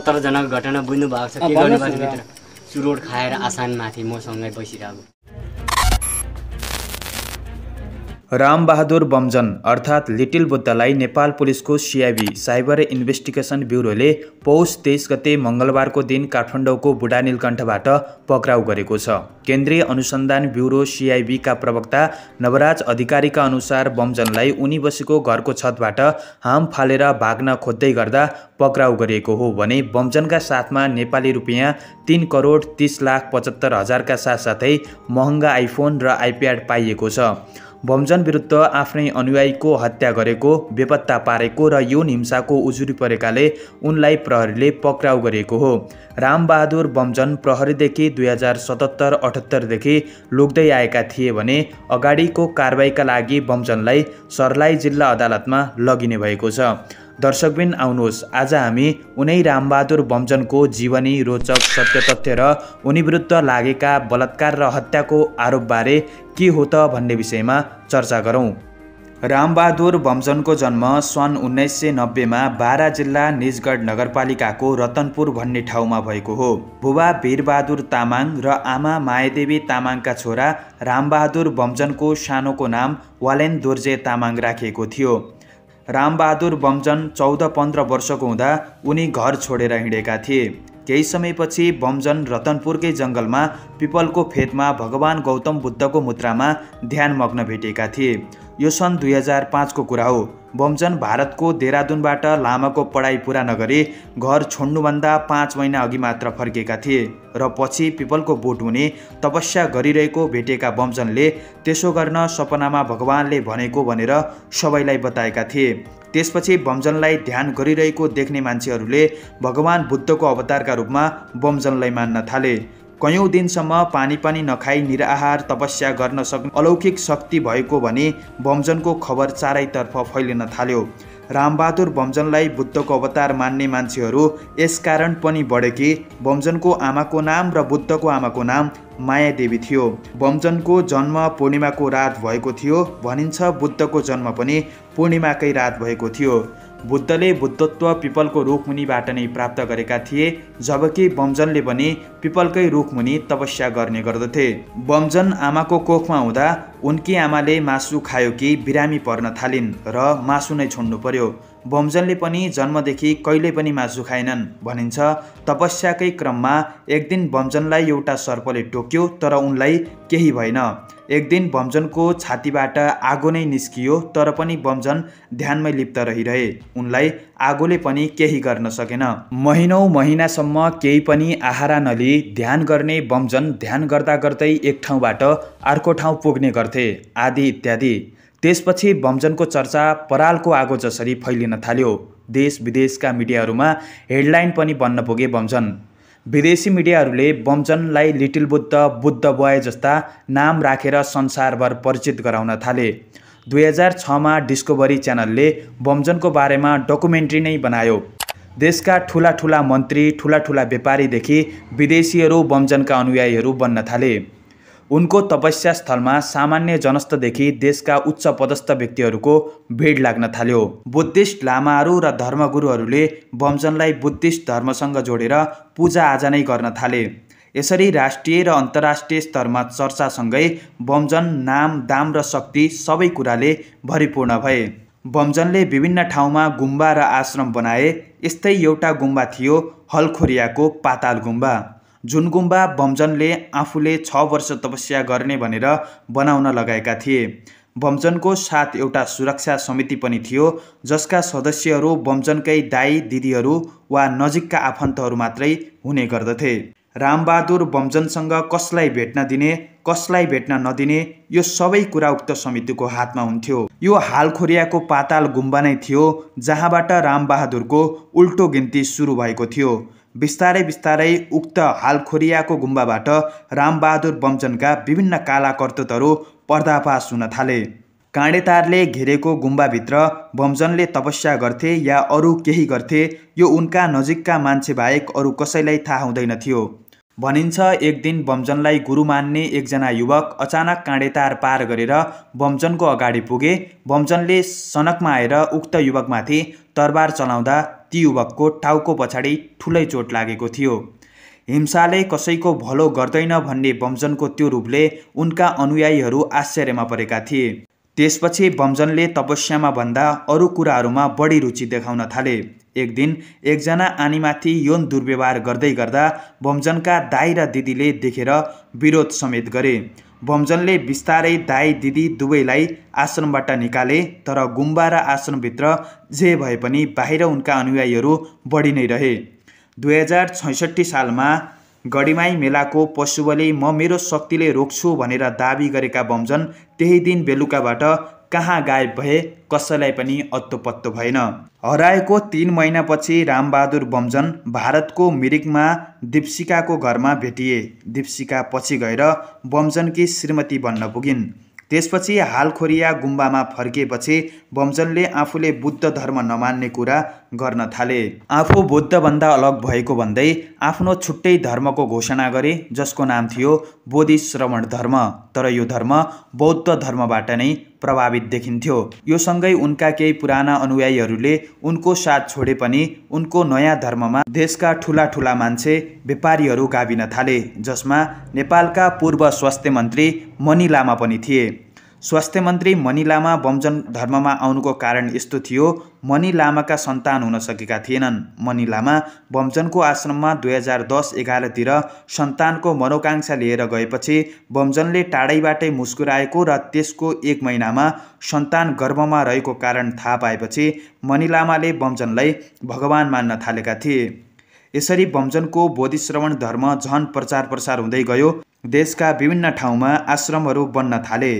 सत्रजनाको घटना बुझ्नु भएको छ के गर्नु सुरोड खाएर आसानमाथि मसँगै बसिरहेको रामबहादुर बमजन अर्थात् लिटिल बुद्धलाई नेपाल पुलिसको सिआइबी साइबर इन्भेस्टिगेसन ब्युरोले पौष तेइस गते मङ्गलबारको दिन काठमाडौँको बुढा नीलकण्ठबाट पक्राउ गरेको छ केन्द्रीय अनुसन्धान ब्युरो सिआइबीका प्रवक्ता नवराज अधिकारीका अनुसार बमजनलाई उनी बसेको घरको छतबाट हाम फालेर भाग्न खोज्दै गर्दा पक्राउ गरिएको हो भने बमजनका साथमा नेपाली रुपियाँ तिन करोड तिस लाख पचहत्तर हजारका साथसाथै महँगा आइफोन र आइप्याड पाइएको छ बमजन विरुद्ध आफ्नै अनुयायीको हत्या गरेको बेपत्ता पारेको र यौन हिंसाको उजुरी परेकाले उनलाई प्रहरीले पक्राउ गरेको हो रामबहादुर बमजन प्रहरीदेखि दुई हजार सतहत्तर अठहत्तरदेखि लुक्दै आएका थिए भने अगाडिको कारवाहीका लागि बमजनलाई सर्लाही जिल्ला अदालतमा लगिने भएको छ दर्शकबिन आउनुहोस् आज हामी उनै रामबहादुर बमजनको जीवनी रोचक सत्य तथ्य र उनी विरुद्ध लागेका बलात्कार र हत्याको आरोपबारे के हो त भन्ने विषयमा चर्चा गरौँ रामबहादुर बमजनको जन्म सन् उन्नाइस सय नब्बेमा बारा जिल्ला निजगढ नगरपालिकाको रतनपुर भन्ने ठाउँमा भएको हो बुबा वीरबहादुर तामाङ र आमा मायादेवी तामाङका छोरा रामबहादुर बमजनको सानोको नाम वालेन दोर्जे तामाङ राखिएको थियो रामबहादुर बमजन चौध पन्ध्र वर्षको हुँदा उनी घर छोडेर हिँडेका थिए केही समयपछि बमजन रतनपुरकै जङ्गलमा पिपलको फेदमा भगवान् गौतम बुद्धको मुद्रामा ध्यानमग्न भेटेका थिए यो सन् दुई हजार पाँचको कुरा हो बमजन भारतको देहरादुनबाट लामाको पढाइ पुरा नगरी घर छोड्नुभन्दा पाँच महिना अघि मात्र फर्केका थिए र पछि पिपलको बोट हुने तपस्या गरिरहेको भेटेका बमजनले त्यसो गर्न सपनामा भगवानले भनेको भनेर सबैलाई बताएका थिए त्यसपछि बमजनलाई ध्यान गरिरहेको देख्ने मान्छेहरूले भगवान् बुद्धको अवतारका रूपमा बमजनलाई मान्न थाले कयौँ दिनसम्म पानी पनि नखाई निराहार तपस्या गर्न सक्ने अलौकिक शक्ति भएको भने बमजनको खबर चारैतर्फ फैलिन थाल्यो रामबहादुर बम्जनलाई बुद्धको अवतार मान्ने मान्छेहरू यसकारण पनि बढे कि बम्जनको आमाको नाम र बुद्धको आमाको नाम माया देवी थियो बमजनको जन्म पूर्णिमाको रात भएको थियो भनिन्छ बुद्धको जन्म पनि पूर्णिमाकै रात भएको थियो बुद्धले बुद्धत्व पिपलको रुखमुनिबाट नै प्राप्त गरेका थिए जबकि बमजनले पनि पिपलकै रुखमुनि तपस्या गर्ने गर्दथे बमजन आमाको कोखमा हुँदा उनकी आमाले मासु खायो कि बिरामी पर्न थालिन् र मासु नै छोड्नु पर्यो बमजनले पनि जन्मदेखि कहिले पनि मासु खाएनन् भनिन्छ तपस्याकै क्रममा एक दिन बमजनलाई एउटा सर्पले टोक्यो तर उनलाई केही भएन एक दिन बमजनको छातीबाट आगो नै निस्कियो तर पनि बमजन ध्यानमै लिप्त रहिरहे उनलाई आगोले पनि केही गर्न सकेन महिनौ महिनासम्म केही पनि आहारा नलिई ध्यान गर्ने बमजन ध्यान गर्दा गर्दै एक ठाउँबाट अर्को ठाउँ पुग्ने गर्छ गर्थे आदि इत्यादि त्यसपछि बमजनको चर्चा परालको आगो जसरी फैलिन थाल्यो देश विदेशका मिडियाहरूमा हेडलाइन पनि बन्न पुगे बमजन विदेशी मिडियाहरूले बमजनलाई लिटिल बुद्ध बुद्ध बोय जस्ता नाम राखेर संसारभर परिचित गराउन थाले दुई हजार छमा डिस्कभरी च्यानलले बमजनको बारेमा डकुमेन्ट्री नै बनायो देशका ठुला ठुला मन्त्री ठुला ठुला व्यापारीदेखि विदेशीहरू बमजनका अनुयायीहरू बन्न थाले उनको तपस्या स्थलमा सामान्य जनस्तदेखि देशका उच्च पदस्थ व्यक्तिहरूको भिड लाग्न थाल्यो बुद्धिस्ट लामाहरू र धर्मगुरुहरूले बमजनलाई बुद्धिस्ट धर्मसँग जोडेर पूजाआजा नै गर्न थाले यसरी राष्ट्रिय र अन्तर्राष्ट्रिय स्तरमा चर्चासँगै बमजन नाम दाम र शक्ति सबै कुराले भरिपूर्ण भए बमजनले विभिन्न ठाउँमा गुम्बा र आश्रम बनाए यस्तै एउटा गुम्बा थियो हलखोरियाको पाताल गुम्बा जुन गुम्बा बमजनले आफूले छ वर्ष तपस्या गर्ने भनेर बनाउन लगाएका थिए बमजनको साथ एउटा सुरक्षा समिति पनि थियो जसका सदस्यहरू बमजनकै दाई दिदीहरू वा नजिकका आफन्तहरू मात्रै हुने गर्दथे रामबहादुर बमजनसँग कसलाई भेट्न दिने कसलाई भेट्न नदिने यो सबै कुरा उक्त समितिको हातमा हुन्थ्यो यो हालखोरियाको पाताल गुम्बा नै थियो जहाँबाट रामबहादुरको उल्टो गिन्ती सुरु भएको थियो बिस्तारै बिस्तारै उक्त हालखोरियाको गुम्बाबाट रामबहादुर बमचनका विभिन्न काला कर्तुतहरू पर्दाफास हुन थाले काँडेतारले घेरेको गुम्बाभित्र बमजनले तपस्या गर्थे या अरू केही गर्थे यो उनका नजिकका मान्छे बाहेक अरू कसैलाई थाहा हुँदैन थियो भनिन्छ एक दिन बमजनलाई गुरु मान्ने एकजना युवक अचानक काँडेतार पार गरेर बमजनको अगाडि पुगे बमजनले सनकमा आएर उक्त युवकमाथि तरबार चलाउँदा ती युवकको टाउको पछाडि ठुलै चोट लागेको थियो हिंसाले कसैको भलो गर्दैन भन्ने बमजनको त्यो रूपले उनका अनुयायीहरू आश्चर्यमा परेका थिए त्यसपछि बमजनले तपस्यामा भन्दा अरू कुराहरूमा बढी रुचि देखाउन थाले एक दिन एकजना आनीमाथि यौन दुर्व्यवहार गर्दै गर्दा बमजनका दाई र दिदीले देखेर विरोध समेत गरे बमजनले बिस्तारै दाई दिदी दुवैलाई आश्रमबाट निकाले तर गुम्बा र आश्रमभित्र जे भए पनि बाहिर उनका अनुयायीहरू बढी नै रहे दुई हजार छैसठी सालमा गढिमाई मेलाको पशुबले म मेरो शक्तिले रोक्छु भनेर दावी गरेका बमजन त्यही दिन बेलुकाबाट कहाँ गायब भए कसैलाई पनि अत्तोपत्तो भएन हराएको तिन महिनापछि रामबहादुर बमजन भारतको मिरिकमा दिप्सिकाको घरमा भेटिए दिप्सिका पछि गएर बमजनकी श्रीमती बन्न पुगिन् त्यसपछि हालखोरिया गुम्बामा फर्किएपछि बमजनले आफूले बुद्ध धर्म नमान्ने कुरा गर्न थाले आफू बुद्धभन्दा अलग भएको भन्दै आफ्नो छुट्टै धर्मको घोषणा गरे जसको नाम थियो बोधि श्रवण धर्म तर यो धर्म बौद्ध धर्मबाट नै प्रभावित देखिन्थ्यो यो सँगै उनका केही पुराना अनुयायीहरूले उनको साथ छोडे पनि उनको नयाँ धर्ममा देशका ठुला ठुला मान्छे व्यापारीहरू गाभिन थाले जसमा नेपालका पूर्व स्वास्थ्य मन्त्री मणि लामा पनि थिए स्वास्थ्य मन्त्री मणि लामा बमजन धर्ममा आउनुको कारण यस्तो थियो मणि लामाका सन्तान हुन सकेका थिएनन् मणि लामा बमजनको आश्रममा दुई हजार दस एघारतिर सन्तानको मनोकाङ्क्षा लिएर गएपछि बमजनले टाढैबाटै मुस्कुराएको र त्यसको एक महिनामा सन्तान गर्भमा रहेको कारण थाहा पाएपछि मणि लामाले बमजनलाई भगवान् मान्न थालेका थिए यसरी बमजनको बोधिश्रवण धर्म झन प्रचार प्रसार हुँदै गयो देशका विभिन्न ठाउँमा आश्रमहरू बन्न थाले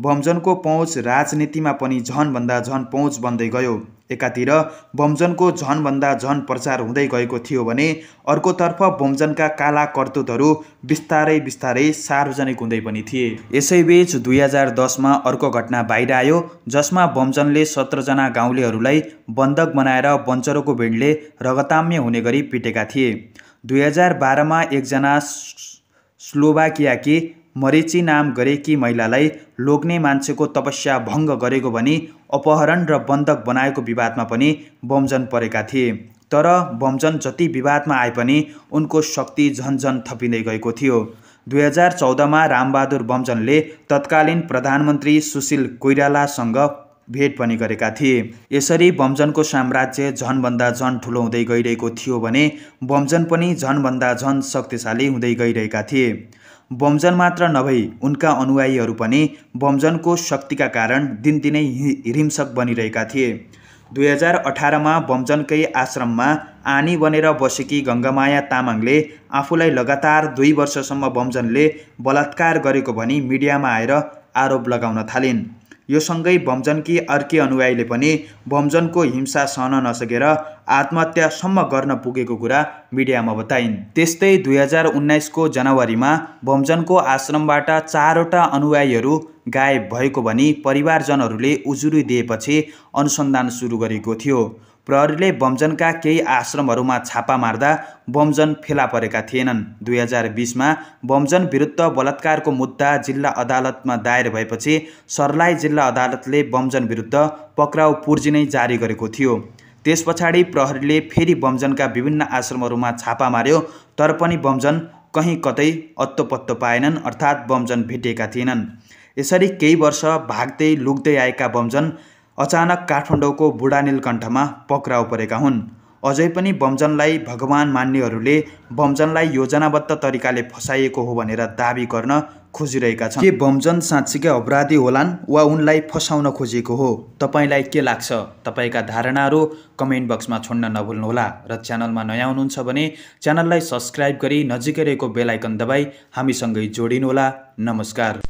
बमजनको पहुँच राजनीतिमा पनि झनभन्दा झन पहुँच बन्दै गयो एकातिर बमजनको झनभन्दा झन प्रचार हुँदै गएको थियो भने अर्कोतर्फ बमजनका काला कर्तुतहरू बिस्तारै बिस्तारै सार्वजनिक हुँदै पनि थिए यसैबीच दुई हजार दसमा अर्को घटना बाहिर आयो जसमा बमजनले सत्रजना गाउँलेहरूलाई बन्धक बनाएर बन्चरोको भिडले रगताम्य हुने गरी पिटेका थिए दुई हजार बाह्रमा एकजना स्लोभाकियाकी मरेची नाम गरेकी महिलालाई लोग्ने मान्छेको तपस्या भङ्ग गरेको भनी अपहरण र बन्धक बनाएको विवादमा पनि बमजन परेका थिए तर बमजन जति विवादमा आए पनि उनको शक्ति झन्झन थपिँदै गएको थियो दुई हजार चौधमा रामबहादुर बमजनले तत्कालीन प्रधानमन्त्री सुशील कोइरालासँग भेट पनि गरेका थिए यसरी बमजनको साम्राज्य झनभन्दा झन ठुलो हुँदै गइरहेको थियो भने बमजन पनि झनभन्दा झन शक्तिशाली हुँदै गइरहेका थिए बमजन मात्र नभई उनका अनुयायीहरू पनि बमजनको शक्तिका कारण दिनदिनै हिंसक बनिरहेका थिए दुई हजार अठारमा बमजनकै आश्रममा आनी बनेर बसेकी गङ्गामाया तामाङले आफूलाई लगातार दुई वर्षसम्म बमजनले बलात्कार गरेको भनी मिडियामा आएर आरोप लगाउन थालिन् यो सँगै भम्जनकी अर्की अनुयायीले पनि भम्जनको हिंसा सहन नसकेर आत्महत्यासम्म गर्न पुगेको कुरा मिडियामा बताइन् त्यस्तै दुई हजार उन्नाइसको जनवरीमा भम्जनको आश्रमबाट चारवटा अनुयायीहरू गायब भएको भनी परिवारजनहरूले उजुरी दिएपछि अनुसन्धान सुरु गरेको थियो प्रहरीले बमजनका केही आश्रमहरूमा छापा मार्दा बमजन फेला परेका थिएनन् दुई हजार बिसमा बमजन विरुद्ध बलात्कारको मुद्दा जिल्ला अदालतमा दायर भएपछि सर्लाही जिल्ला अदालतले बमजन विरुद्ध पक्राउ पुर्जी नै जारी गरेको थियो त्यस पछाडि प्रहरीले फेरि बमजनका विभिन्न आश्रमहरूमा छापा मार्यो तर पनि बमजन कहीँ कतै अत्तोपत्तो पाएनन् अर्थात् बमजन भेटिएका थिएनन् यसरी केही वर्ष भाग्दै लुक्दै आएका बमजन अचानक काठमाडौँको बुढानीलकण्ठमा पक्राउ परेका हुन् अझै पनि बमजनलाई भगवान् मान्नेहरूले बमजनलाई योजनाबद्ध तरिकाले फसाइएको हो भनेर दावी गर्न खोजिरहेका छन् के बमजन साँच्चीकै अपराधी होलान् वा उनलाई फसाउन खोजिएको हो तपाईँलाई के लाग्छ तपाईँका धारणाहरू कमेन्ट बक्समा छोड्न नभुल्नुहोला र च्यानलमा नयाँ हुनुहुन्छ भने च्यानललाई सब्सक्राइब गरी नजिकै रहेको बेलायकन दबाई हामीसँगै जोडिनुहोला नमस्कार